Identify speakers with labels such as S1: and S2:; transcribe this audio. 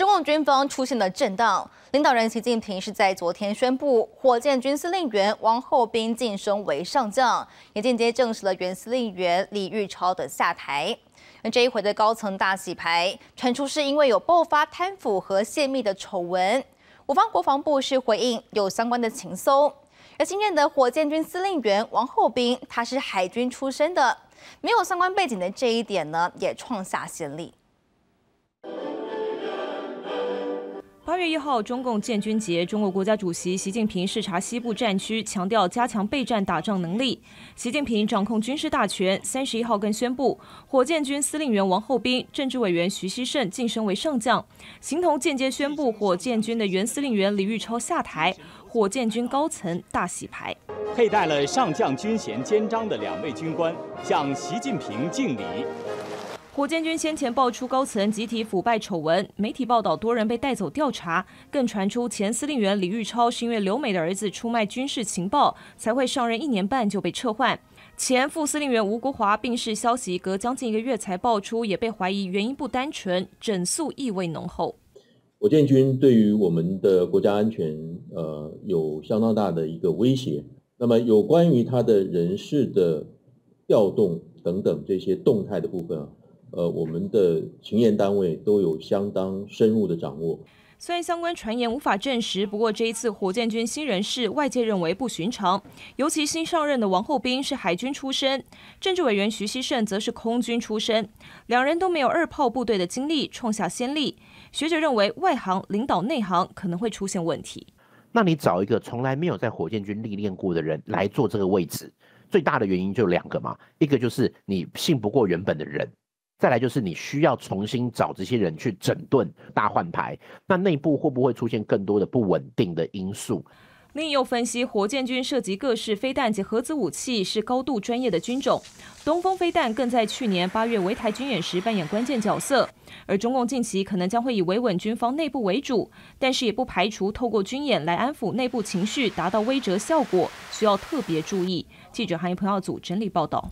S1: 中共军方出现了震荡，领导人习近平是在昨天宣布火箭军司令员王厚兵晋升为上将，也间接证实了原司令员李玉超的下台。这一回的高层大洗牌，传出是因为有爆发贪腐和泄密的丑闻。我方国防部是回应有相关的情搜。而新任的火箭军司令员王厚兵，他是海军出身的，没有相关背景的这一点呢，也创下先例。
S2: 月一号，中共建军节，中国国家主席习近平视察西部战区，强调加强备战打仗能力。习近平掌控军事大权。三十一号更宣布，火箭军司令员王厚斌、政治委员徐希胜晋升为上将，形同间接宣布火箭军的原司令员李玉超下台。火箭军高层大洗牌。
S3: 佩戴了上将军衔肩章的两位军官向习近平敬礼。
S2: 火箭军先前爆出高层集体腐败丑闻，媒体报道多人被带走调查，更传出前司令员李玉超是因为留美的儿子出卖军事情报，才会上任一年半就被撤换。前副司令员吴国华病逝消息隔将近一个月才爆出，也被怀疑原因不单纯，整肃意味浓厚。
S3: 火箭军对于我们的国家安全，呃，有相当大的一个威胁。那么有关于他的人事的调动等等这些动态的部分啊。呃，我们的巡验单位都有相当深入的掌握。
S2: 虽然相关传言无法证实，不过这一次火箭军新人事，外界认为不寻常。尤其新上任的王厚斌是海军出身，政治委员徐希胜则是空军出身，两人都没有二炮部队的经历，创下先例。学者认为，外行领导内行可能会出现问题。
S4: 那你找一个从来没有在火箭军历练过的人来做这个位置，最大的原因就两个嘛，一个就是你信不过原本的人。再来就是你需要重新找这些人去整顿大换牌，那内部会不会出现更多的不稳定的因素？
S2: 另有分析，火箭军涉及各式飞弹及核子武器，是高度专业的军种。东风飞弹更在去年八月围台军演时扮演关键角色。而中共近期可能将会以维稳军方内部为主，但是也不排除透过军演来安抚内部情绪，达到威折效果，需要特别注意。记者韩一鹏耀组整理报道。